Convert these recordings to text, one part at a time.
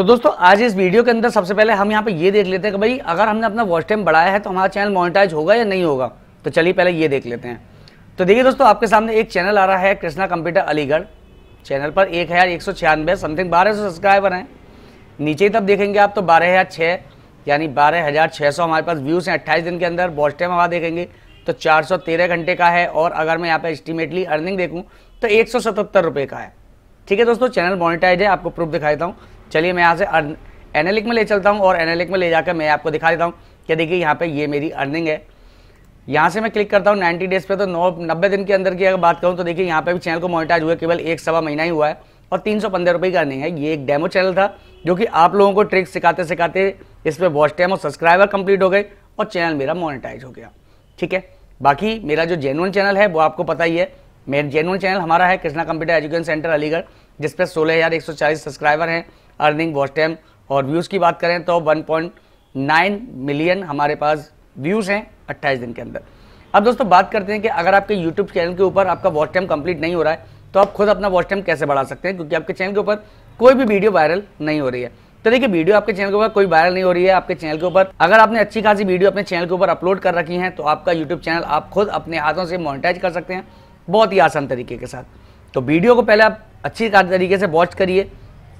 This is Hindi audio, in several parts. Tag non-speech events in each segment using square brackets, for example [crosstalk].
तो दोस्तों आज इस वीडियो के अंदर सबसे पहले हम यहाँ पे ये देख लेते हैं कि भाई अगर हमने अपना वॉच टाइम बढ़ाया है तो हमारा चैनल मोनिटाइज होगा या नहीं होगा तो चलिए पहले ये देख लेते हैं तो देखिए दोस्तों आपके सामने एक चैनल आ रहा है कृष्णा कंप्यूटर अलीगढ़ चैनल पर एक हज़ार एक सौ छियानबे समथिंग बारह सौ सब्सक्राइबर हैं नीचे तब देखेंगे आप तो बारह हज़ार छः यानी बारह हज़ार छः सौ हमारे पास व्यूज़ हैं अट्ठाईस दिन के अंदर वॉच टाइम हमारा देखेंगे तो चार सौ तेरह घंटे का है और अगर मैं यहाँ पे एस्टिमेटली अर्निंग देखूँ तो एक सौ सतहत्तर रुपये का है ठीक है दोस्तों चैनल मोनिटाइज है आपको प्रूफ दिखाता हूँ चलिए मैं यहाँ से अर्न एनालिक में ले चलता हूँ और एनालिक में ले जाकर मैं आपको दिखा देता हूँ कि देखिए यहाँ पे ये मेरी अर्निंग है यहाँ से मैं क्लिक करता हूँ 90 डेज पे तो नौ नब्बे दिन के अंदर की अगर बात करूँ तो देखिए यहाँ पे भी चैनल को मोनिटाइज हुआ केवल एक सवा महीना ही हुआ है और तीन सौ पंद्रह रुपये का अर्निंग है ये एक डेमो चैनल था जो कि आप लोगों को ट्रिक्स सिखाते सिखाते इस पर वॉच टाइम और सब्सक्राइबर कंप्लीट हो गए और चैनल मेरा मोनिटाइज हो गया ठीक है बाकी मेरा जो जेनुअन चैनल है वो आपको पता ही है मेरा जेनुअन चैनल हमारा है Krishna computer education centre Aligarh एक सौ चालीस सब्सक्राइबर हैं अर्निंग वॉच टाइम और व्यूज़ की बात करें तो 1.9 मिलियन हमारे पास व्यूज़ हैं 28 दिन के अंदर अब दोस्तों बात करते हैं कि अगर आपके यूट्यूब चैनल के ऊपर आपका वॉच टाइम कंप्लीट नहीं हो रहा है तो आप खुद अपना वॉच टाइम कैसे बढ़ा सकते हैं क्योंकि आपके चैनल के ऊपर कोई भी वीडियो वायरल नहीं हो रही है तो देखिए वीडियो आपके चैनल के ऊपर कोई वायरल नहीं हो रही है आपके चैनल के ऊपर अगर आपने अच्छी खासी वीडियो अपने चैनल के ऊपर अपलोड कर रखी है तो आपका यूट्यूब चैनल आप खुद अपने हाथों से मोनिटाइज कर सकते हैं बहुत ही आसान तरीके के साथ तो वीडियो को पहले आप अच्छी तरीके से वॉच करिए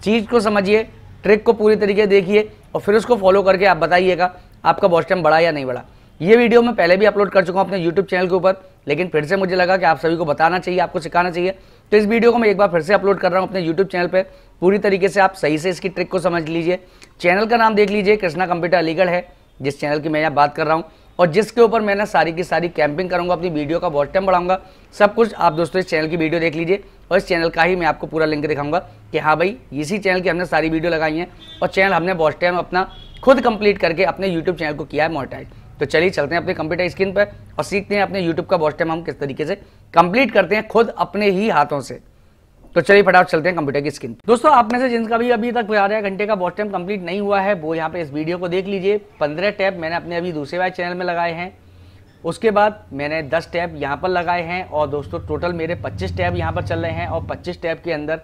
चीज़ को समझिए ट्रिक को पूरी तरीके देखिए और फिर उसको फॉलो करके आप बताइएगा आपका वॉच टाइम बढ़ा या नहीं बढ़ा ये वीडियो मैं पहले भी अपलोड कर चुका हूँ अपने यूट्यूब चैनल के ऊपर लेकिन फिर से मुझे लगा कि आप सभी को बताना चाहिए आपको सिखाना चाहिए तो इस वीडियो को मैं एक बार फिर से अपलोड कर रहा हूँ अपने यूट्यूब चैनल पर पूरी तरीके से आप सही से इसकी ट्रिक को समझ लीजिए चैनल का नाम देख लीजिए कृष्णा कंप्यूटर अलीगढ़ है जिस चैनल की मैं यहाँ बात कर रहा हूँ और जिसके ऊपर मैं ना सारी की सारी कैंपिंग करूँगा अपनी वीडियो का बहुत टाइम बढ़ाऊंगा सब कुछ आप दोस्तों इस चैनल की वीडियो देख लीजिए और इस चैनल का ही मैं आपको पूरा लिंक दिखाऊंगा कि हाँ भाई इसी चैनल की हमने सारी वीडियो लगाई है और चैनल हमने बहुत टाइम अपना खुद कंप्लीट करके अपने यूट्यूब चैनल को किया है मोटाइज तो चलिए चलते हैं अपने कंप्यूटर स्क्रीन पर और सीखते हैं अपने यूट्यूब का बहुत टाइम हम किस तरीके से कंप्लीट करते हैं खुद अपने ही हाथों से तो चलिए फटाफट चलते हैं कंप्यूटर की स्क्रीन दोस्तों आप में से जिनका भी अभी तक ग्यारह घंटे का वॉच टाइम कंप्लीट नहीं हुआ है वो यहाँ पे इस वीडियो को देख लीजिए पंद्रह टैप मैंने अपने अभी दूसरे वाले चैनल में लगाए हैं उसके बाद मैंने दस टैप यहाँ पर लगाए हैं और दोस्तों टोटल मेरे पच्चीस टैप यहाँ पर चल रहे हैं और पच्चीस टैप के अंदर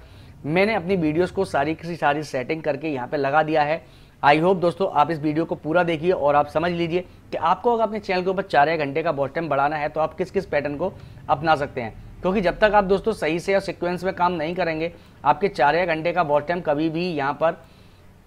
मैंने अपनी वीडियोज़ को सारी की सारी सेटिंग करके यहाँ पर लगा दिया है आई होप दोस्तों आप इस वीडियो को पूरा देखिए और आप समझ लीजिए कि आपको अगर अपने चैनल के ऊपर चार घंटे का वॉच टाइम बढ़ाना है तो आप किस किस पैटर्न को अपना सकते हैं क्योंकि जब तक आप दोस्तों सही से और सिक्वेंस में काम नहीं करेंगे आपके चार या घंटे का वॉच टाइम कभी भी यहाँ पर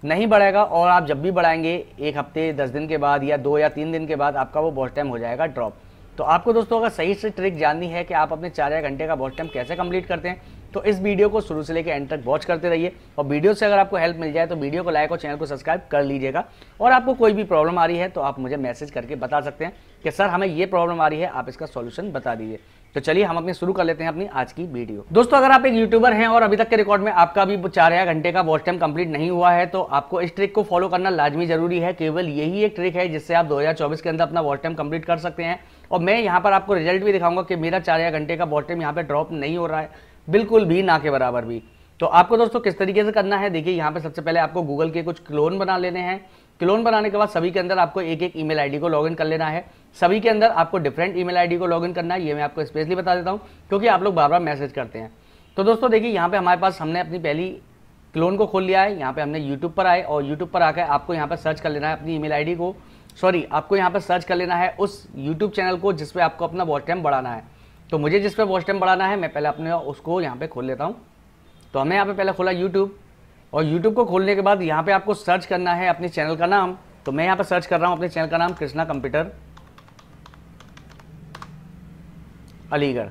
नहीं बढ़ेगा और आप जब भी बढ़ाएंगे एक हफ्ते दस दिन के बाद या दो या तीन दिन के बाद आपका वो वॉच टाइम हो जाएगा ड्रॉप तो आपको दोस्तों अगर सही से ट्रिक जाननी है कि आप अपने चार या घंटे का वॉच टाइम कैसे कंप्लीट करते हैं तो इस वीडियो को शुरू से लेकर एंड तक वॉच करते रहिए और वीडियो से अगर आपको हेल्प मिल जाए तो वीडियो को लाइक और चैनल को सब्सक्राइब कर लीजिएगा और आपको कोई भी प्रॉब्लम आ रही है तो आप मुझे मैसेज करके बता सकते हैं कि सर हमें ये प्रॉब्लम आ रही है आप इसका सॉल्यूशन बता दीजिए तो चलिए हम अपने शुरू कर लेते हैं अपनी आज की वीडियो दोस्तों अगर आप एक यूट्यूबर हैं और अभी तक के रिकॉर्ड में आपका भी चार या घंटे का वॉच टाइम कंप्लीट नहीं हुआ है तो आपको इस ट्रिक को फॉलो करना लाजमी जरूरी है केवल यही एक ट्रिक है जिससे आप 2024 के अंदर अपना वॉच टाइम कंप्लीट कर सकते हैं और मैं यहाँ पर आपको रिजल्ट भी दिखाऊंगा कि मेरा चार या घंटे का वॉच टाइम यहाँ पर ड्रॉप नहीं हो रहा है बिल्कुल भी ना के बराबर भी तो आपको दोस्तों किस तरीके से करना है देखिए यहाँ पे सबसे पहले आपको गूगल के कुछ क्लोन बना लेने हैं क्लोन बनाने के बाद सभी के अंदर आपको एक एक ईमेल आईडी को लॉगिन कर लेना है सभी के अंदर आपको डिफरेंट ईमेल आईडी को लॉगिन करना है ये मैं आपको स्पेशली बता देता हूँ क्योंकि आप लोग बार बार मैसेज करते हैं तो दोस्तों देखिए यहाँ पे हमारे पास हमने अपनी पहली क्लोन को खोल लिया है यहाँ पे हमने यूट्यूब पर आए और यूट्यूब पर आकर आपको यहाँ पर सर्च कर लेना है अपनी ई मेल को सॉरी आपको यहाँ पर सर्च कर लेना है उस यूट्यूब चैनल को जिसपे आपको अपना वॉच टाइम बढ़ाना है तो मुझे जिसपे वॉच टाइम बढ़ाना है मैं पहले अपने उसको यहाँ पे खोल लेता हूँ तो हमें यहाँ पे पहले खोला यूट्यूब और यूट्यूब को खोलने के बाद यहाँ पे आपको सर्च करना है अपने चैनल का नाम तो मैं यहाँ पे सर्च कर रहा हूँ अपने चैनल का नाम कृष्णा कंप्यूटर अलीगढ़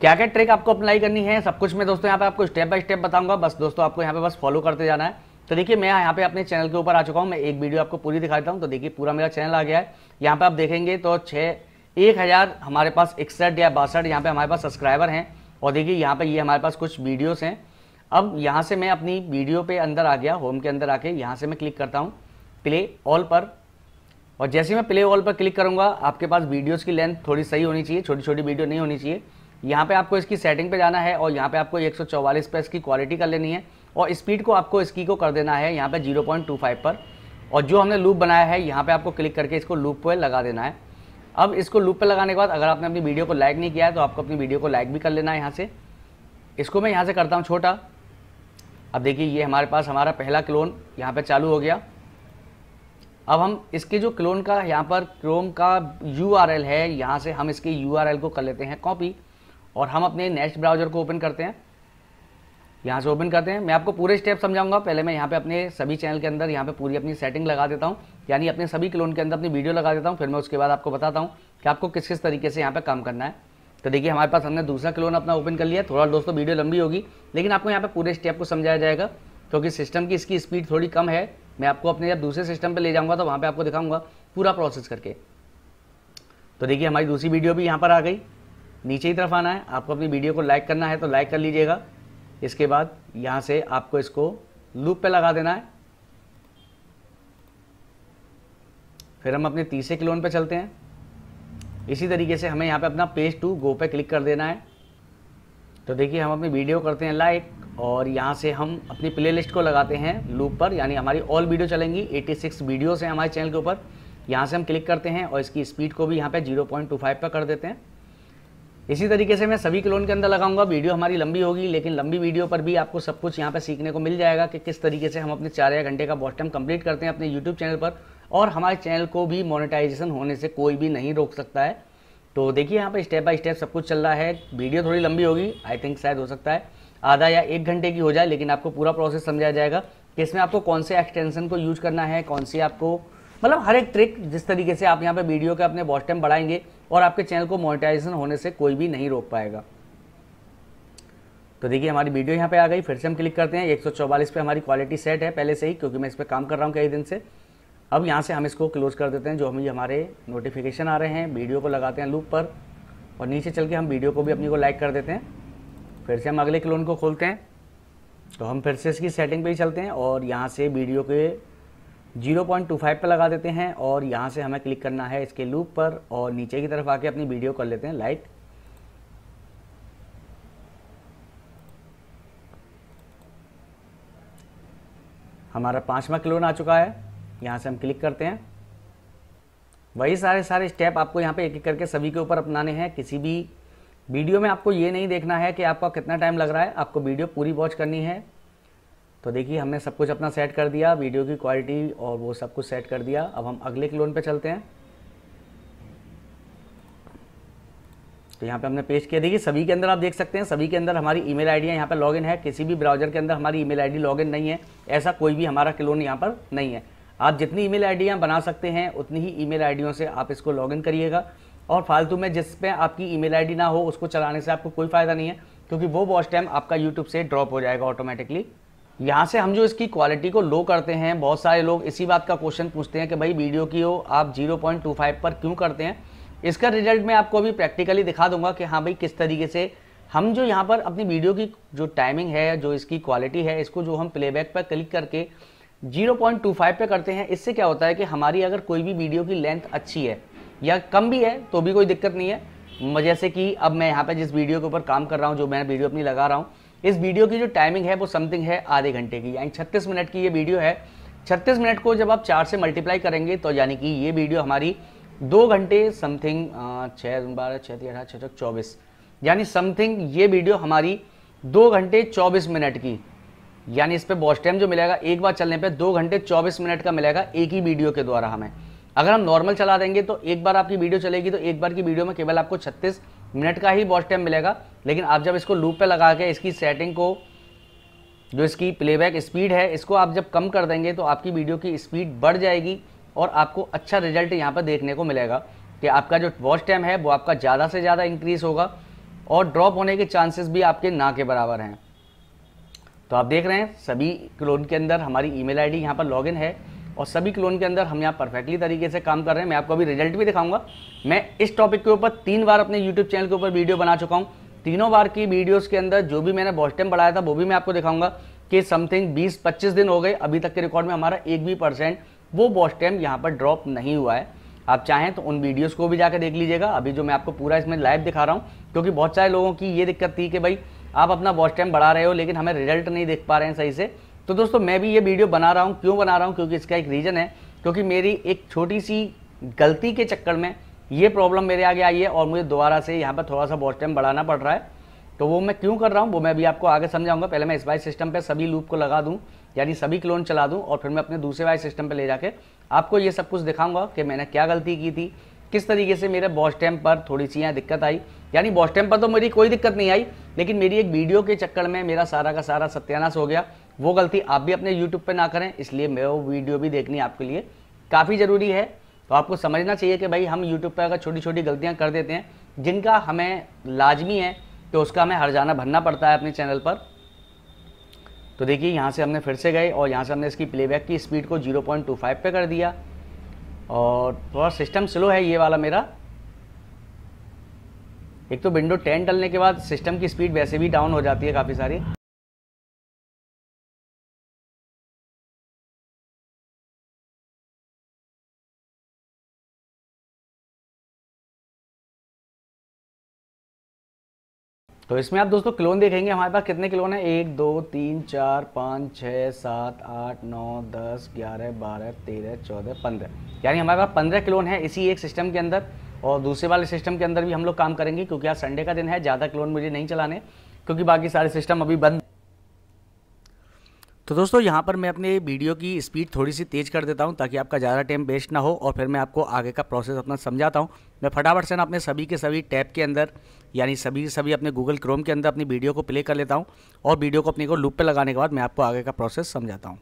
क्या क्या ट्रिक आपको अप्लाई करनी है सब कुछ मैं दोस्तों यहाँ पे आपको स्टेप बाय स्टेप बताऊंगा बस दोस्तों आपको यहाँ पे बस फॉलो करते जाना है तो देखिए मैं यहाँ पे अपने चैनल के ऊपर आ चुका हूँ मैं एक वीडियो आपको पूरी दिखाता हूँ तो देखिए पूरा मेरा चैनल आ गया है यहाँ पे आप देखेंगे तो छः एक हज़ार हमारे पास इकसठ या बासठ यहाँ पे हमारे पास सब्सक्राइबर हैं और देखिए यहाँ पे ये यह हमारे पास कुछ वीडियोस हैं अब यहाँ से मैं अपनी वीडियो पे अंदर आ गया होम के अंदर आके यहाँ से मैं क्लिक करता हूँ प्ले ऑल पर और जैसे मैं प्ले ऑल पर क्लिक करूँगा आपके पास वीडियोज़ की लेंथ थोड़ी सही होनी चाहिए छोटी छोटी वीडियो नहीं होनी चाहिए यहाँ पे आपको इसकी सेटिंग पे जाना है और यहाँ पे आपको एक पे इसकी क्वालिटी कर लेनी है और स्पीड को आपको इसकी को कर देना है यहाँ पे 0.25 पर और जो हमने लूप बनाया है यहाँ पे आपको क्लिक करके इसको लूप पर लगा देना है अब इसको लूप पर लगाने के बाद अगर आपने अपनी वीडियो को लाइक नहीं किया है तो आपको अपनी वीडियो को लाइक भी कर लेना है यहाँ से इसको मैं यहाँ से करता हूँ छोटा अब देखिए ये हमारे पास हमारा पहला क्लोन यहाँ पे चालू हो गया अब हम इसके जो क्लोन का यहाँ पर क्रोम का यू है यहाँ से हम इसके यू को कर लेते हैं कॉपी और हम अपने नेक्स्ट ब्राउजर को ओपन करते हैं यहाँ से ओपन करते हैं मैं आपको पूरे स्टेप समझाऊंगा पहले मैं यहाँ पे अपने सभी चैनल के अंदर यहाँ पे पूरी अपनी सेटिंग लगा देता हूँ यानी अपने सभी क्लोन के अंदर अपनी वीडियो लगा देता हूँ फिर मैं उसके बाद आपको बताता हूँ कि आपको किस किस तरीके से यहाँ पे काम करना है तो देखिए हमारे पास हमने दूसरा क्लोन अपना ओपन कर लिया थोड़ा दोस्तों वीडियो लंबी होगी लेकिन आपको यहाँ पर पूरे स्टेप को समझाया जाएगा क्योंकि सिस्टम की इसकी स्पीड थोड़ी कम है मैं आपको अपने जब दूसरे सिस्टम पर ले जाऊँगा तो वहाँ पर आपको दिखाऊंगा पूरा प्रोसेस करके तो देखिए हमारी दूसरी वीडियो भी यहाँ पर आ गई नीचे ही तरफ आना है आपको अपनी वीडियो को लाइक करना है तो लाइक कर लीजिएगा इसके बाद यहाँ से आपको इसको लूप पे लगा देना है फिर हम अपने तीसरे क्लोन पे चलते हैं इसी तरीके से हमें यहाँ पे अपना पेज टू गो पे क्लिक कर देना है तो देखिए हम अपनी वीडियो करते हैं लाइक और यहाँ से हम अपनी प्लेलिस्ट को लगाते हैं लूप पर यानी हमारी ऑल वीडियो चलेंगी 86 वीडियोज़ हैं हमारे चैनल के ऊपर यहाँ से हम क्लिक करते हैं और इसकी स्पीड को भी यहाँ पे 0.25 पर कर देते हैं इसी तरीके से मैं सभी क्लोन के अंदर लगाऊंगा वीडियो हमारी लंबी होगी लेकिन लंबी वीडियो पर भी आपको सब कुछ यहाँ पर सीखने को मिल जाएगा कि किस तरीके से हम अपने चार या घंटे का बॉस्टम कम्प्लीट कंप्लीट करते हैं अपने यूट्यूब चैनल पर और हमारे चैनल को भी मोनेटाइजेशन होने से कोई भी नहीं रोक सकता है तो देखिए यहाँ पर स्टेप बाय स्टेप सब कुछ चल रहा है वीडियो थोड़ी लंबी होगी आई थिंक शायद हो सकता है आधा या एक घंटे की हो जाए लेकिन आपको पूरा प्रोसेस समझाया जाएगा कि इसमें आपको कौन से एक्सटेंशन को यूज करना है कौन सी आपको मतलब हर एक ट्रिक जिस तरीके से आप यहाँ पर वीडियो का अपने वॉच टाइम बढ़ाएंगे और आपके चैनल को मोनेटाइजेशन होने से कोई भी नहीं रोक पाएगा तो देखिए हमारी वीडियो यहाँ पे आ गई फिर से हम क्लिक करते हैं एक पे हमारी क्वालिटी सेट है पहले से ही क्योंकि मैं इस पर काम कर रहा हूँ कई दिन से अब यहाँ से हम इसको क्लोज कर देते हैं जो हमें हमारे नोटिफिकेशन आ रहे हैं वीडियो को लगाते हैं लूप पर और नीचे चल के हम वीडियो को भी अपनी को लाइक कर देते हैं फिर से हम अगले क्लोन को खोलते हैं तो हम फिर से इसकी सेटिंग पे ही चलते हैं और यहाँ से वीडियो के 0.25 पर लगा देते हैं और यहाँ से हमें क्लिक करना है इसके लूप पर और नीचे की तरफ आके अपनी वीडियो कर लेते हैं लाइक हमारा पाँचवा क्लोन आ चुका है यहाँ से हम क्लिक करते हैं वही सारे सारे स्टेप आपको यहाँ पे एक एक करके सभी के ऊपर अपनाने हैं किसी भी वीडियो में आपको ये नहीं देखना है कि आपका कितना टाइम लग रहा है आपको वीडियो पूरी वॉच करनी है तो देखिए हमने सब कुछ अपना सेट कर दिया वीडियो की क्वालिटी और वो सब कुछ सेट कर दिया अब हम अगले क्लोन पे चलते हैं तो यहाँ पे हमने पेश किया देखिए सभी के अंदर आप देख सकते हैं सभी के अंदर हमारी ईमेल आईडी है यहाँ पर लॉगिन है किसी भी ब्राउजर के अंदर हमारी ईमेल आईडी लॉगिन नहीं है ऐसा कोई भी हमारा क्लोन यहाँ पर नहीं है आप जितनी ईमेल आईडियां बना सकते हैं उतनी ही ईमेल आईडियों से आप इसको लॉगिन करिएगा और फालतू में जिस पे आपकी ईमेल आईडी ना हो उसको चलाने से आपको कोई फ़ायदा नहीं है क्योंकि वो वॉच टाइम आपका यूट्यूब से ड्रॉप हो जाएगा ऑटोमेटिकली यहाँ से हम जो इसकी क्वालिटी को लो करते हैं बहुत सारे लोग इसी बात का क्वेश्चन पूछते हैं कि भाई वीडियो की हो आप जीरो पर क्यों करते हैं इसका रिजल्ट मैं आपको अभी प्रैक्टिकली दिखा दूंगा कि हाँ भाई किस तरीके से हम जो यहाँ पर अपनी वीडियो की जो टाइमिंग है जो इसकी क्वालिटी है इसको जो हम प्लेबैक पर क्लिक करके 0.25 पे करते हैं इससे क्या होता है कि हमारी अगर कोई भी वीडियो की लेंथ अच्छी है या कम भी है तो भी कोई दिक्कत नहीं है जैसे कि अब मैं यहाँ पे जिस वीडियो के ऊपर काम कर रहा हूँ जो मैं वीडियो अपनी लगा रहा हूँ इस वीडियो की जो टाइमिंग है वो समथिंग है आधे घंटे की यानी छत्तीस मिनट की ये वीडियो है छत्तीस मिनट को जब आप चार से मल्टीप्लाई करेंगे तो यानी कि ये वीडियो हमारी दो घंटे समथिंग छः बारह छः तीन अठारह छः चौबीस यानी समथिंग ये वीडियो हमारी दो घंटे चौबीस मिनट की यानी इस पर वॉच टाइम जो मिलेगा एक बार चलने पर दो घंटे चौबीस मिनट का मिलेगा एक ही वीडियो के द्वारा हमें अगर हम नॉर्मल चला देंगे तो एक बार आपकी वीडियो चलेगी तो एक बार की वीडियो में केवल आपको छत्तीस मिनट का ही वॉच टाइम मिलेगा लेकिन आप जब इसको लूप पे लगा के इसकी सेटिंग को जो इसकी प्लेबैक स्पीड है इसको आप जब कम कर देंगे तो आपकी वीडियो की स्पीड बढ़ जाएगी और आपको अच्छा रिजल्ट यहाँ पर देखने को मिलेगा कि आपका जो वॉच टाइम है वो आपका ज़्यादा से ज़्यादा इंक्रीज़ होगा और ड्रॉप होने के चांसेस भी आपके ना के बराबर हैं तो आप देख रहे हैं सभी क्लोन के अंदर हमारी ईमेल आईडी यहाँ पर लॉगिन है और सभी क्लोन के अंदर हम यहाँ परफेक्टली तरीके से काम कर रहे हैं मैं आपको अभी रिजल्ट भी दिखाऊंगा मैं इस टॉपिक के ऊपर तीन बार अपने यूट्यूब चैनल के ऊपर वीडियो बना चुका हूँ तीनों बार की वीडियोज़ के अंदर जो भी मैंने बॉस्टम बढ़ाया था वो भी मैं आपको दिखाऊंगा कि समथिंग बीस पच्चीस दिन हो गए अभी तक के रिकॉर्ड में हमारा एक भी परसेंट वो बॉस्टम यहाँ पर ड्रॉप नहीं हुआ है आप चाहें तो उन वीडियोस को भी जाकर देख लीजिएगा अभी जो मैं आपको पूरा इसमें लाइव दिखा रहा हूँ क्योंकि बहुत सारे लोगों की ये दिक्कत थी कि भाई आप अपना वॉच टाइम बढ़ा रहे हो लेकिन हमें रिजल्ट नहीं देख पा रहे हैं सही से तो दोस्तों मैं भी ये वीडियो बना रहा हूँ क्यों बना रहा हूँ क्योंकि इसका एक रीज़न है क्योंकि मेरी एक छोटी सी गलती के चक्कर में ये प्रॉब्लम मेरे आगे आई है और मुझे दोबारा से यहाँ पर थोड़ा सा वॉच टाइम बढ़ाना पड़ रहा है तो वो मैं क्यों कर रहा हूँ वो मैं भी आपको आगे समझाऊंगा पहले मैं इस वाई सिस्टम पे सभी लूप को लगा दूँ यानी सभी क्लोन चला दूँ और फिर मैं अपने दूसरे वाई सिस्टम पे ले जाके आपको ये सब कुछ दिखाऊंगा कि मैंने क्या गलती की थी किस तरीके से मेरे बॉस टाइम पर थोड़ी सी यहाँ दिक्कत आई यानी टाइम पर तो मेरी कोई दिक्कत नहीं आई लेकिन मेरी एक वीडियो के चक्कर में मेरा सारा का सारा सत्यानाश हो गया वो गलती आप भी अपने यूट्यूब पर ना करें इसलिए मैं वो वीडियो भी देखनी आपके लिए काफ़ी ज़रूरी है तो आपको समझना चाहिए कि भाई हम यूट्यूब पर अगर छोटी छोटी गलतियाँ कर देते हैं जिनका हमें लाजमी है तो उसका हमें हरजाना भरना पड़ता है अपने चैनल पर तो देखिए यहाँ से हमने फिर से गए और यहाँ से हमने इसकी प्लेबैक की स्पीड को 0.25 पे कर दिया और थोड़ा सिस्टम स्लो है ये वाला मेरा एक तो विंडो टेन डलने के बाद सिस्टम की स्पीड वैसे भी डाउन हो जाती है काफ़ी सारी तो इसमें आप दोस्तों क्लोन देखेंगे हमारे पास कितने क्लोन हैं एक दो तीन चार पाँच छः सात आठ नौ दस ग्यारह बारह तेरह चौदह पंद्रह यानी हमारे पास पंद्रह क्लोन है इसी एक सिस्टम के अंदर और दूसरे वाले सिस्टम के अंदर भी हम लोग काम करेंगे क्योंकि आज संडे का दिन है ज़्यादा क्लोन मुझे नहीं चलाने क्योंकि बाकी सारे सिस्टम अभी बंद तो दोस्तों यहाँ पर मैं अपने वीडियो की स्पीड थोड़ी सी तेज़ कर देता हूँ ताकि आपका ज़्यादा टाइम वेस्ट ना हो और फिर मैं आपको आगे का प्रोसेस अपना समझाता हूँ मैं फटाफट से ना अपने सभी के सभी टैब के अंदर यानी सभी सभी अपने गूगल क्रोम के अंदर अपनी वीडियो को प्ले कर लेता हूँ और वीडियो को अपने को लूप पर लगाने के बाद मैं आपको आगे का प्रोसेस समझाता हूँ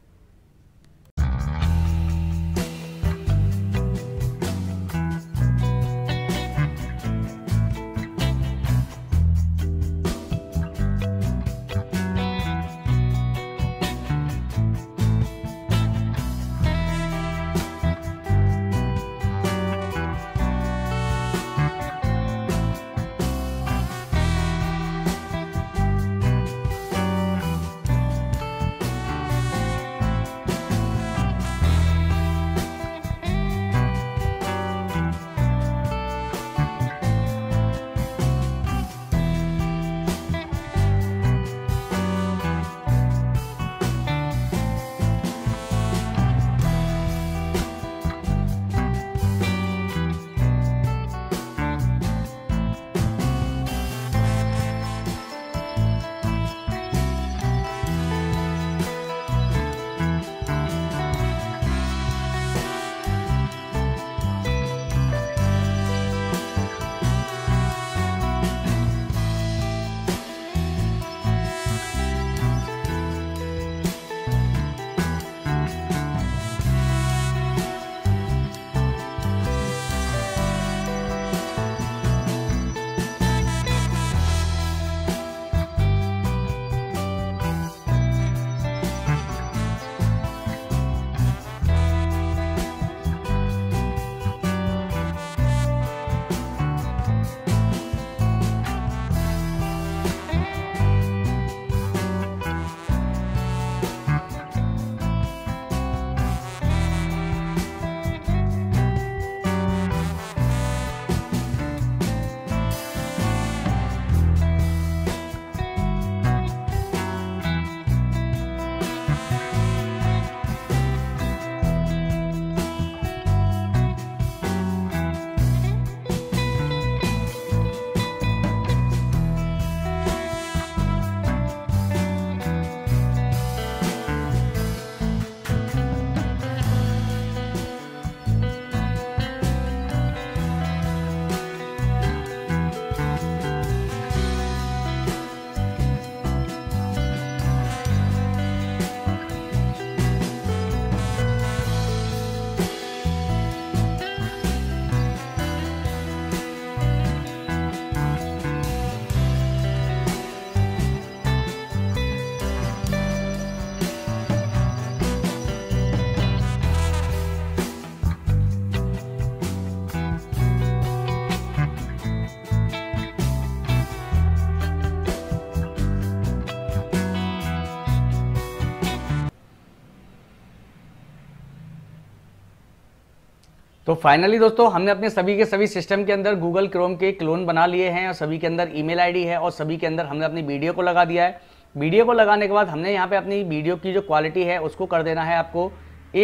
तो फाइनली दोस्तों हमने अपने सभी के सभी सिस्टम के अंदर गूगल क्रोम के क्लोन बना लिए हैं और सभी के अंदर ईमेल आईडी है और सभी के अंदर हमने अपनी वीडियो को लगा दिया है वीडियो को लगाने के बाद हमने यहाँ पे अपनी वीडियो की जो क्वालिटी है उसको कर देना है आपको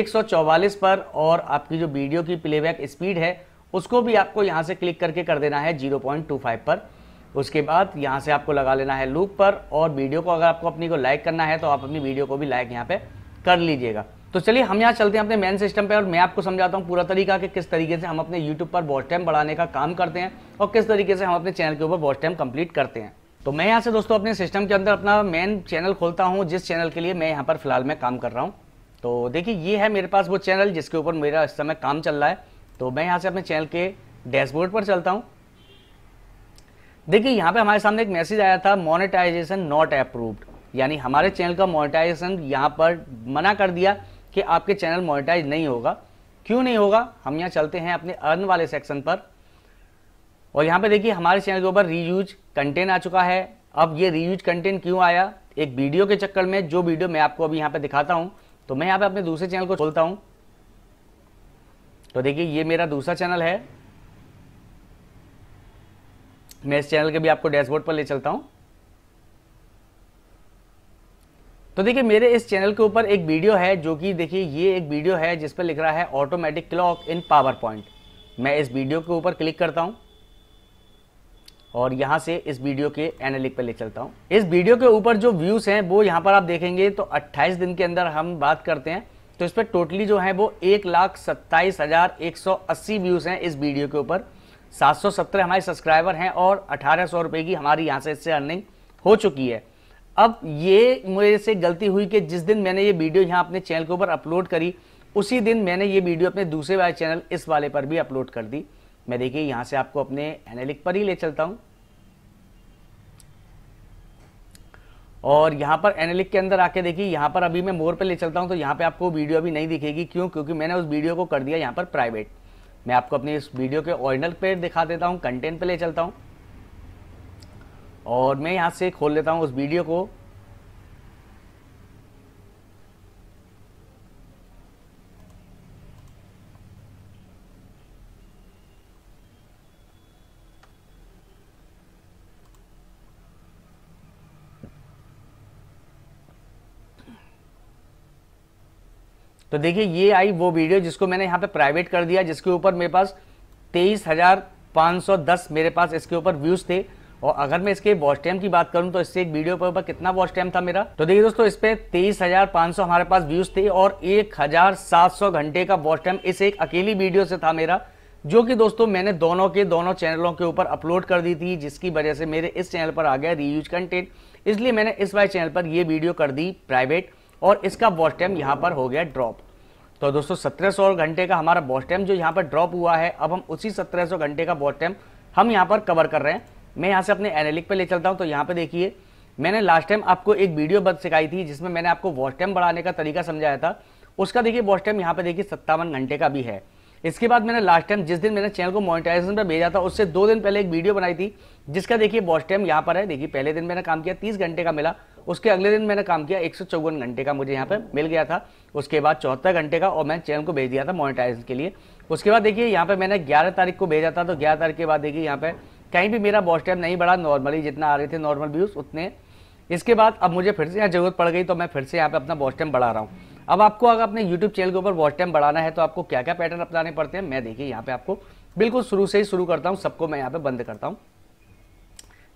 144 पर और आपकी जो वीडियो की प्लेबैक स्पीड है उसको भी आपको यहाँ से क्लिक करके कर देना है 0.25 पर उसके बाद यहाँ से आपको लगा लेना है लूप पर और वीडियो को अगर आपको अपनी को लाइक करना है तो आप अपनी वीडियो को भी लाइक यहाँ पर कर लीजिएगा तो चलिए हम यहाँ चलते हैं अपने मेन सिस्टम पे और मैं आपको समझाता हूँ पूरा तरीका कि किस तरीके से हम अपने YouTube पर वॉच टाइम बढ़ाने का काम करते हैं और किस तरीके से हम अपने चैनल के ऊपर वॉच टाइम कंप्लीट करते हैं तो मैं यहाँ से दोस्तों अपने सिस्टम के अंदर अपना मेन चैनल खोलता हूँ जिस चैनल के लिए मैं यहाँ पर फिलहाल मैं काम कर रहा हूँ तो देखिए ये है मेरे पास वो चैनल जिसके ऊपर मेरा इस समय काम चल रहा है तो मैं यहाँ से अपने चैनल के डैशबोर्ड पर चलता हूँ देखिए यहाँ पे हमारे सामने एक मैसेज आया था मोनेटाइजेशन नॉट अप्रूव्ड यानी हमारे चैनल का मोनेटाइजेशन यहाँ पर मना कर दिया कि आपके चैनल मोनिटाइज नहीं होगा क्यों नहीं होगा हम यहाँ चलते हैं अपने अर्न वाले सेक्शन पर और यहाँ पे देखिए हमारे चैनल के ऊपर रीयूज कंटेंट आ चुका है अब ये रीयूज कंटेंट क्यों आया एक वीडियो के चक्कर में जो वीडियो मैं आपको अभी यहाँ पे दिखाता हूँ तो मैं यहाँ पे अपने दूसरे चैनल को खोलता हूँ तो देखिए ये मेरा दूसरा चैनल है मैं इस चैनल के भी आपको डैशबोर्ड पर ले चलता हूँ तो देखिए मेरे इस चैनल के ऊपर एक वीडियो है जो कि देखिए ये एक वीडियो है जिस पर लिख रहा है automatic clock in PowerPoint मैं इस वीडियो के ऊपर क्लिक करता हूँ और यहाँ से इस वीडियो के एनालिक पर ले चलता हूँ इस वीडियो के ऊपर जो व्यूज़ हैं वो यहाँ पर आप देखेंगे तो 28 दिन के अंदर हम बात करते हैं तो इस पर टोटली जो है वो एक लाख सत्ताईस हज़ार एक सौ अस्सी व्यूज़ हैं इस वीडियो के ऊपर सात सौ सत्तर हमारे सब्सक्राइबर हैं और अठारह सौ रुपये की हमारी यहाँ से इससे अर्निंग हो चुकी है अब ये मेरे से गलती हुई कि जिस दिन मैंने ये वीडियो यहाँ अपने चैनल के ऊपर अपलोड करी उसी दिन मैंने ये वीडियो अपने दूसरे वाले चैनल इस वाले पर भी अपलोड कर दी मैं देखिए यहाँ से आपको अपने एनालिक पर ही ले चलता हूँ और यहाँ पर एनालिक के अंदर आके देखिए यहाँ पर अभी मैं मोर पर ले चलता हूँ तो यहाँ पे आपको वीडियो अभी नहीं दिखेगी क्यों क्योंकि मैंने उस वीडियो को कर दिया यहाँ पर प्राइवेट मैं आपको अपने इस वीडियो के ऑरिजिनल पे दिखा देता हूँ कंटेंट पर ले चलता हूँ और मैं यहाँ से खोल लेता हूँ उस वीडियो को तो देखिए ये आई वो वीडियो जिसको मैंने यहाँ पे प्राइवेट कर दिया जिसके ऊपर मेरे पास तेईस हजार पाँच सौ दस मेरे पास इसके ऊपर व्यूज थे और अगर मैं इसके वॉच टाइम की बात करूं तो इससे एक वीडियो पर कितना वॉच टाइम था मेरा तो देखिए दोस्तों इस पे तेईस हमारे पास व्यूज थे और एक घंटे का वॉच टाइम इस एक अकेली वीडियो से था मेरा जो कि दोस्तों मैंने दोनों के दोनों चैनलों के ऊपर अपलोड कर दी थी जिसकी वजह से मेरे इस चैनल पर आ गया रीयूज कंटेंट इसलिए मैंने इस वाले चैनल पर यह वीडियो कर दी प्राइवेट और इसका वॉच टाइम यहाँ पर हो गया ड्रॉप तो दोस्तों सत्रह सौ घंटे का हमारा वॉच टाइम जो यहाँ पर ड्रॉप हुआ है अब हम उसी सत्रह सौ घंटे का वॉच टाइम हम यहाँ पर कवर कर रहे हैं मैं यहाँ से अपने एनालिक पे ले चलता हूँ तो यहाँ पे देखिए मैंने लास्ट टाइम आपको एक वीडियो बद सिखाई थी जिसमें मैंने आपको वॉच टाइम बढ़ाने का तरीका समझाया था उसका देखिए वॉच टाइम यहाँ पे देखिए सत्तावन घंटे का भी है इसके बाद मैंने लास्ट टाइम जिस दिन मैंने चैनल को मोनिटाइजेशन पर भेजा था उससे दो दिन पहले एक वीडियो बनाई थी जिसका देखिए वॉच टाइम यहाँ पर है देखिए पहले दिन मैंने काम किया तीस घंटे का मिला उसके अगले दिन मैंने काम किया एक घंटे का मुझे यहाँ पर मिल गया था उसके बाद चौहत्तर घंटे का और मैंने चैनल को भेज दिया था मोनिटाइजेशन के लिए उसके बाद देखिए यहाँ पर मैंने ग्यारह तारीख को भेजा था तो ग्यारह तारीख के बाद देखिए यहाँ पर कहीं भी मेरा वॉच टाइम नहीं बढ़ा नॉर्मली जितना आ रहे थे नॉर्मल व्यूज़ उतने इसके बाद अब मुझे फिर से यहाँ ज़रूरत पड़ गई तो मैं फिर से यहाँ पे अपना वॉच टाइम बढ़ा रहा हूँ अब आपको अगर अपने यूट्यूब चैनल के ऊपर वॉच टाइम बढ़ाना है तो आपको क्या क्या पैटर्न अपनाने पड़ते हैं मैं देखिए यहाँ पे आपको बिल्कुल शुरू से ही शुरू करता हूँ सबको मैं यहाँ पे बंद करता हूँ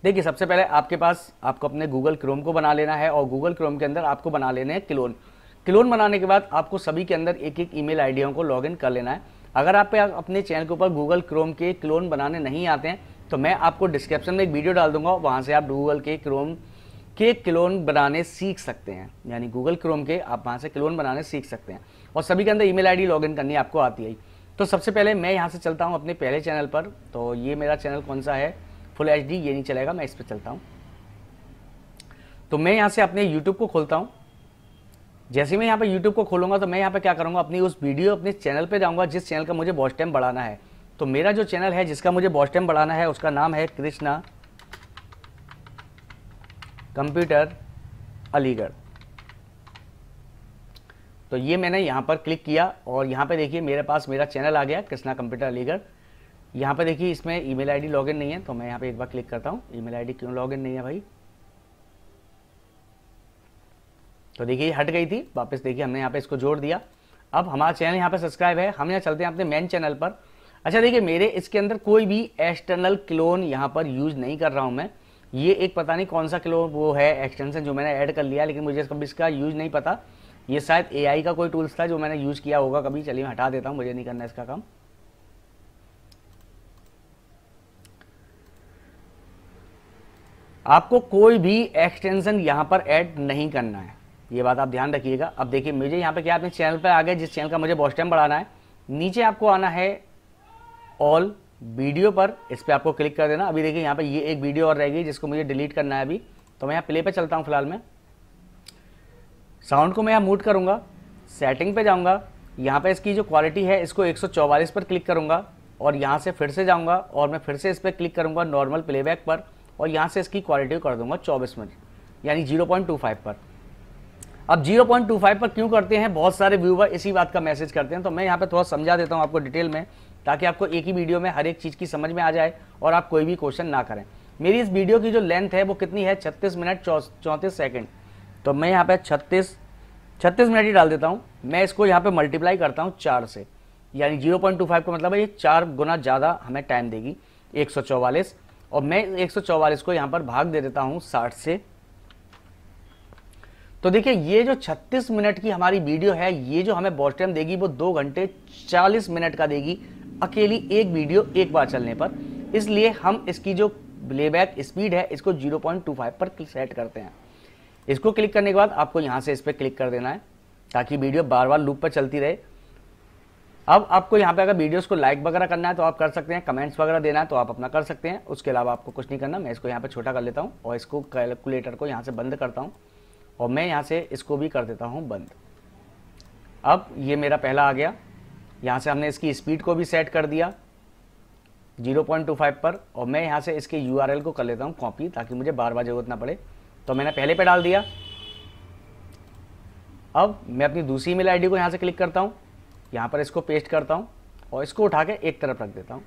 देखिए सबसे पहले आपके पास आपको अपने गूगल क्रोम को बना लेना है और गूगल क्रोम के अंदर आपको बना लेने हैं क्लोन क्लोन बनाने के बाद आपको सभी के अंदर एक एक ईमेल आईडियों को लॉगिन कर लेना है अगर आप अपने चैनल के ऊपर गूगल क्रोम के क्लोन बनाने नहीं आते हैं तो मैं आपको डिस्क्रिप्शन में एक वीडियो डाल दूंगा वहाँ से आप गूगल के क्रोम के क्लोन बनाने सीख सकते हैं यानी गूगल क्रोम के आप वहाँ से क्लोन बनाने सीख सकते हैं और सभी के अंदर ईमेल आईडी लॉगिन करनी आपको आती है तो सबसे पहले मैं यहाँ से चलता हूँ अपने पहले चैनल पर तो ये मेरा चैनल कौन सा है फुल एच ये नहीं चलेगा मैं इस पर चलता हूँ तो मैं यहाँ से अपने यूट्यूब को खोलता हूँ जैसे मैं यहाँ पर यूट्यूब को खोलूंगा तो मैं यहाँ पर क्या करूँगा अपनी उस वीडियो अपने चैनल पर जाऊँगा जिस चैनल का मुझे वॉच टाइम बढ़ाना है तो मेरा जो चैनल है जिसका मुझे बॉस्टम बढ़ाना है उसका नाम है कृष्णा कंप्यूटर अलीगढ़ तो ये मैंने यहाँ पर क्लिक किया और यहाँ पे देखिए मेरे पास मेरा चैनल आ गया कृष्णा कंप्यूटर अलीगढ़ यहाँ पे देखिए इसमें ईमेल आईडी लॉगिन नहीं है तो मैं यहाँ पे एक बार क्लिक करता हूँ ईमेल आईडी क्यों लॉगिन नहीं है भाई तो देखिए हट गई थी वापस देखिए हमने यहाँ पे इसको जोड़ दिया अब हमारा चैनल यहाँ पर सब्सक्राइब है हम यहाँ चलते हैं अपने मेन चैनल पर अच्छा देखिए मेरे इसके अंदर कोई भी एक्सटर्नल क्लोन यहाँ पर यूज नहीं कर रहा हूँ मैं ये एक पता नहीं कौन सा क्लोन वो है एक्सटेंशन जो मैंने ऐड कर लिया लेकिन मुझे कभी इसका यूज नहीं पता ये शायद ए का कोई टूल्स था जो मैंने यूज किया होगा कभी चलिए मैं हटा देता हूँ मुझे नहीं करना इसका काम आपको कोई भी एक्सटेंशन यहाँ पर ऐड नहीं करना है ये बात आप ध्यान रखिएगा अब देखिए मुझे यहाँ पे क्या अपने चैनल पे आ गए जिस चैनल का मुझे बॉस्टैम बढ़ाना है नीचे आपको आना है ऑल वीडियो पर इस पर आपको क्लिक कर देना अभी देखिए यहाँ पर ये एक वीडियो और रहेगी जिसको मुझे डिलीट करना है अभी तो मैं यहाँ प्ले पर चलता हूँ फिलहाल में साउंड को मैं यहाँ मूट करूँगा सेटिंग पे जाऊँगा यहाँ पे इसकी जो क्वालिटी है इसको 144 पर क्लिक करूँगा और यहाँ से फिर से जाऊँगा और मैं फिर से इस पर क्लिक करूँगा नॉर्मल प्लेबैक पर और यहाँ से इसकी क्वालिटी को कर दूँगा चौबीस मिनट यानी 0.25 पर अब 0.25 पर क्यों करते हैं बहुत सारे व्यूवर इसी बात का मैसेज करते हैं तो मैं यहाँ पर थोड़ा समझा देता हूँ आपको डिटेल में ताकि आपको एक ही वीडियो में हर एक चीज़ की समझ में आ जाए और आप कोई भी क्वेश्चन ना करें मेरी इस वीडियो की जो लेंथ है वो कितनी है छत्तीस मिनट चौंतीस सेकेंड तो मैं यहाँ पर छत्तीस छत्तीस मिनट ही डाल देता हूँ मैं इसको यहाँ पर मल्टीप्लाई करता हूँ चार से यानी जीरो पॉइंट टू फाइव का मतलब है ये चार गुना ज़्यादा हमें टाइम देगी एक सौ चौवालीस और मैं एक सौ चौवालीस को यहाँ पर भाग दे देता हूँ साठ से तो देखिए ये जो 36 मिनट की हमारी वीडियो है ये जो हमें बॉस टाइम देगी वो दो घंटे चालीस मिनट का देगी अकेली एक वीडियो एक बार चलने पर इसलिए हम इसकी जो प्लेबैक स्पीड है इसको 0.25 पर सेट करते हैं इसको क्लिक करने के बाद आपको यहाँ से इस पर क्लिक कर देना है ताकि वीडियो बार बार लूप पर चलती रहे अब आपको यहाँ पे अगर वीडियोस को लाइक वगैरह करना है तो आप कर सकते हैं कमेंट्स वगैरह देना है तो आप अपना कर सकते हैं उसके अलावा आपको कुछ नहीं करना मैं इसको यहाँ पर छोटा कर लेता हूँ और इसको कैलकुलेटर को यहाँ से बंद करता हूँ और मैं यहाँ से इसको भी कर देता हूँ बंद अब ये मेरा पहला आ गया यहाँ से हमने इसकी स्पीड को भी सेट कर दिया 0.25 पर और मैं यहाँ से इसके यू को कर लेता हूँ कॉपी ताकि मुझे बार बार ज़रूरत ना पड़े तो मैंने पहले पे डाल दिया अब मैं अपनी दूसरी मेल आईडी को यहाँ से क्लिक करता हूँ यहाँ पर इसको पेस्ट करता हूँ और इसको उठा के एक तरफ रख देता हूँ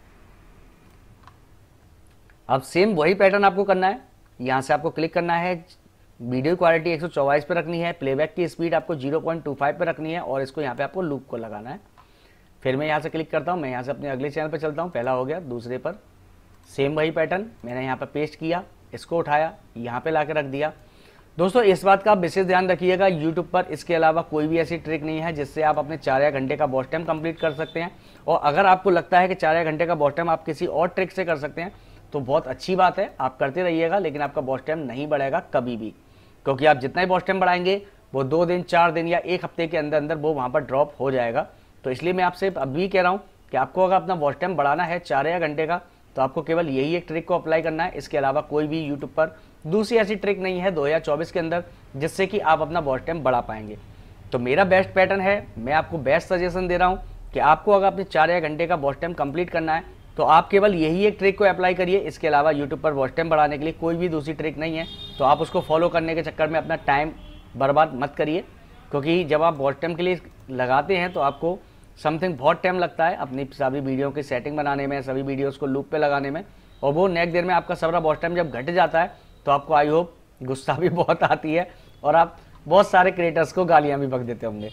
अब सेम वही पैटर्न आपको करना है यहाँ से आपको क्लिक करना है वीडियो क्वालिटी एक सौ पर रखनी है प्लेबैक की स्पीड आपको जीरो पर रखनी है और इसको यहाँ पर आपको लूप को लगाना है फिर मैं यहाँ से क्लिक करता हूँ मैं यहाँ से अपने अगले चैनल पर चलता हूँ पहला हो गया दूसरे पर सेम वही पैटर्न मैंने यहाँ पर पेस्ट किया इसको उठाया यहाँ पर ला रख दिया दोस्तों इस बात का आप विशेष ध्यान रखिएगा यूट्यूब पर इसके अलावा कोई भी ऐसी ट्रिक नहीं है जिससे आप अपने चार या घंटे का बॉस टाइम कंप्लीट कर सकते हैं और अगर आपको लगता है कि चार या घंटे का बॉस टाइम आप किसी और ट्रिक से कर सकते हैं तो बहुत अच्छी बात है आप करते रहिएगा लेकिन आपका बॉस टाइम नहीं बढ़ेगा कभी भी क्योंकि आप जितना ही बॉस टाइम बढ़ाएंगे वो दो दिन चार दिन या एक हफ्ते के अंदर अंदर वो वहाँ पर ड्रॉप हो जाएगा तो इसलिए मैं आपसे अब भी कह रहा हूँ कि आपको अगर अपना वॉच टाइम बढ़ाना है चार या घंटे का तो आपको केवल यही एक ट्रिक को अप्लाई करना है इसके अलावा कोई भी यूट्यूब पर दूसरी ऐसी ट्रिक नहीं है दो के अंदर जिससे कि आप अपना वॉच टाइम बढ़ा पाएंगे तो मेरा बेस्ट पैटर्न है मैं आपको बेस्ट सजेशन दे रहा हूँ कि आपको अगर अपने चार या घंटे का वॉच टाइम कंप्लीट करना है तो आप केवल यही एक ट्रिक को अप्लाई करिए इसके अलावा यूट्यूब पर वॉच टाइम बढ़ाने के लिए कोई भी दूसरी ट्रिक नहीं है तो आप उसको फॉलो करने के चक्कर में अपना टाइम बर्बाद मत करिए क्योंकि जब आप वॉच टाइम के लिए लगाते हैं तो आपको समथिंग बहुत टाइम लगता है अपनी सभी वीडियो की सेटिंग बनाने में सभी वीडियोज़ को लूप पे लगाने में और वो नेक्स्ट देर में आपका सबरा बहुत टाइम जब घट जाता है तो आपको आई होप गुस्सा भी [laughs] बहुत आती है और आप बहुत सारे क्रिएटर्स को गालियाँ भी बक देते होंगे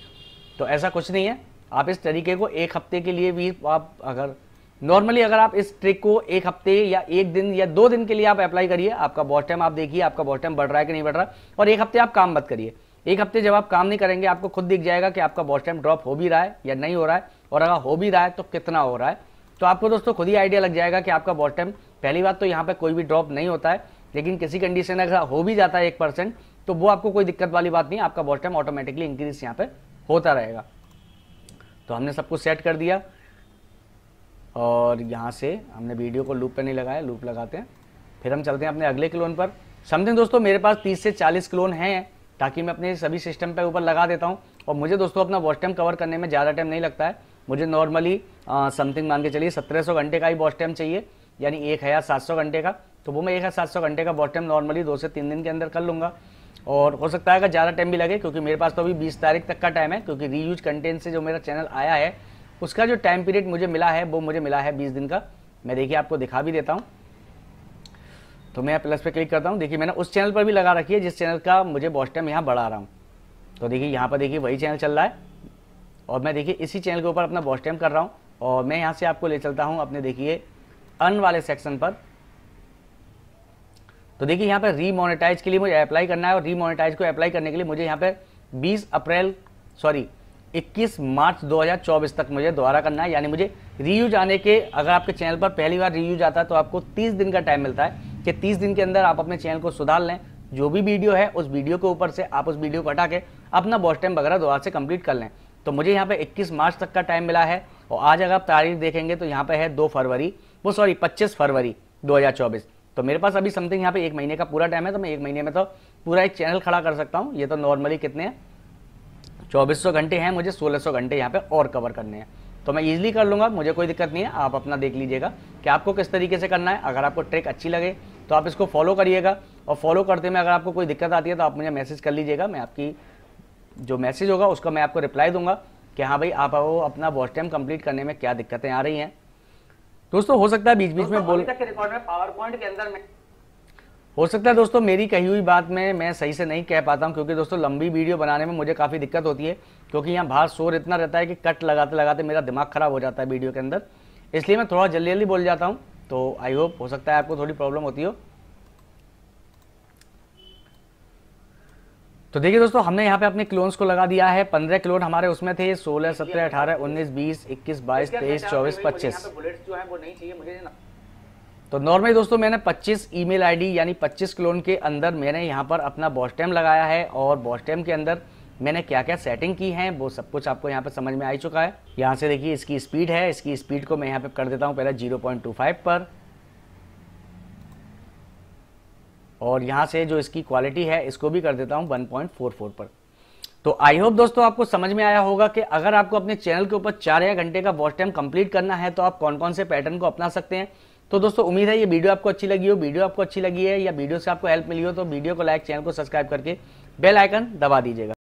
तो ऐसा कुछ नहीं है आप इस तरीके को एक हफ्ते के लिए भी आप अगर नॉर्मली अगर आप इस ट्रिक को एक हफ्ते या एक दिन या दो दिन के लिए आप अप्लाई करिए आपका बहुत टाइम आप देखिए आपका बहुत टाइम बढ़ रहा है कि नहीं बढ़ रहा और एक हफ्ते आप काम मत करिए एक हफ्ते जब आप काम नहीं करेंगे आपको खुद दिख जाएगा कि आपका बॉस टाइम ड्रॉप हो भी रहा है या नहीं हो रहा है और अगर हो भी रहा है तो कितना हो रहा है तो आपको दोस्तों खुद ही आइडिया लग जाएगा कि आपका बॉस टाइम पहली बात तो यहाँ पर कोई भी ड्रॉप नहीं होता है लेकिन किसी कंडीशन अगर हो भी जाता है एक परसेंट तो वो आपको कोई दिक्कत वाली बात नहीं आपका बॉस टाइम ऑटोमेटिकली इंक्रीज यहाँ पर होता रहेगा तो हमने सब कुछ सेट कर दिया और यहाँ से हमने वीडियो को लूप पर नहीं लगाया लूप लगाते हैं फिर हम चलते हैं अपने अगले क्लोन पर समथिंग दोस्तों मेरे पास 30 से 40 क्लोन हैं ताकि मैं अपने सभी सिस्टम पे ऊपर लगा देता हूँ और मुझे दोस्तों अपना वॉच टाइम कवर करने में ज़्यादा टाइम नहीं लगता है मुझे नॉर्मली समथिंग मान के चलिए सत्रह सौ घंटे का ही वॉच टाइम चाहिए यानी एक हज़ार सात सौ घंटे का तो वो मैं एक हज़ार सात सौ घंटे का वॉच टाइम नॉर्मली दो से तीन दिन के अंदर कर लूँगा और हो सकता है अगर ज़्यादा टाइम भी लगे क्योंकि मेरे पास तो अभी बीस तारीख तक का टाइम है क्योंकि रीयूज कंटेंट से जो मेरा चैनल आया है उसका जो टाइम पीरियड मुझे मिला है वो मुझे मिला है बीस दिन का मैं देखिए आपको दिखा भी देता हूँ तो मैं प्लस पे क्लिक करता हूँ देखिए मैंने उस चैनल पर भी लगा रखी है जिस चैनल का मुझे वॉच टाइम यहाँ बढ़ा रहा हूँ तो देखिए यहाँ पर देखिए वही चैनल चल रहा है और मैं देखिए इसी चैनल के ऊपर अपना वॉच टाइम कर रहा हूँ और मैं यहाँ से आपको ले चलता हूँ अपने देखिए अन वाले सेक्शन पर तो देखिए यहाँ पर रीमोनिटाइज के लिए मुझे अप्लाई करना है और रीमोनिटाइज को अप्लाई करने के लिए मुझे यहाँ पर बीस अप्रैल सॉरी 21 मार्च 2024 तक मुझे दोबारा करना है यानी मुझे रीयूज आने के अगर आपके चैनल पर पहली बार रीयूज आता है तो आपको 30 दिन का टाइम मिलता है कि तीस दिन के अंदर आप अपने चैनल को सुधार लें जो भी वीडियो है उस वीडियो के ऊपर से आप उस वीडियो को हटा के अपना बॉस टाइम वगैरह दोबारा से कंप्लीट कर लें तो मुझे यहाँ पे 21 मार्च तक का टाइम मिला है और आज अगर आप तारीख देखेंगे तो यहाँ पे है दो फरवरी वो सॉरी पच्चीस फरवरी 2024 तो मेरे पास अभी समथिंग यहाँ पे एक महीने का पूरा टाइम है तो मैं एक महीने में तो पूरा एक चैनल खड़ा कर सकता हूँ ये तो नॉर्मली कितने हैं चौबीस घंटे हैं मुझे सोलह घंटे यहाँ पे और कवर करने हैं तो मैं ईजिली कर लूँगा मुझे कोई दिक्कत नहीं है आप अपना देख लीजिएगा कि आपको किस तरीके से करना है अगर आपको ट्रेक अच्छी लगे तो आप इसको फॉलो करिएगा और फॉलो करते में अगर आपको कोई दिक्कत आती है तो आप मुझे मैसेज कर लीजिएगा मैं आपकी जो मैसेज होगा उसका मैं आपको रिप्लाई दूंगा कि हाँ भाई आप वो अपना वॉच टाइम कंप्लीट करने में क्या दिक्कतें आ रही हैं दोस्तों हो सकता है बीच बीच में बोल रिकॉर्ड में पावर पॉइंट के अंदर में हो सकता है दोस्तों मेरी कही हुई बात में मैं सही से नहीं कह पाता हूँ क्योंकि दोस्तों लंबी वीडियो बनाने में मुझे काफ़ी दिक्कत होती है क्योंकि यहाँ बाहर शोर इतना रहता है कि कट लगाते लगाते मेरा दिमाग खराब हो जाता है वीडियो के अंदर इसलिए मैं थोड़ा जल्दी जल्दी बोल जाता हूँ तो आई होप हो सकता है आपको थोड़ी प्रॉब्लम होती हो तो देखिए दोस्तों हमने यहाँ पे अपने क्लोन्स को लगा दिया है पंद्रह क्लोन हमारे उसमें थे सोलह सत्रह अठारह उन्नीस बीस इक्कीस बाईस तेईस चौबीस पच्चीस तो नॉर्मली दोस्तों मैंने 25 ईमेल आईडी यानी 25 क्लोन के अंदर मैंने यहाँ पर अपना बॉस्टेम लगाया है और बॉस्टेम के अंदर मैंने क्या क्या सेटिंग की है वो सब कुछ आपको यहाँ पर समझ में आ चुका है यहाँ से देखिए इसकी स्पीड है इसकी स्पीड को मैं यहाँ पे कर देता हूँ पहले 0.25 पर और यहाँ से जो इसकी क्वालिटी है इसको भी कर देता हूँ 1.44 पर तो आई होप दोस्तों आपको समझ में आया होगा कि अगर आपको अपने चैनल के ऊपर चार या घंटे का वॉच टाइम कंप्लीट करना है तो आप कौन कौन से पैटर्न को अपना सकते हैं तो दोस्तों उम्मीद है ये वीडियो आपको अच्छी लगी हो वीडियो आपको अच्छी लगी है या वीडियो से आपको हेल्प मिली हो तो वीडियो को लाइक चैनल को सब्सक्राइब करके बेल आइकन दबा दीजिएगा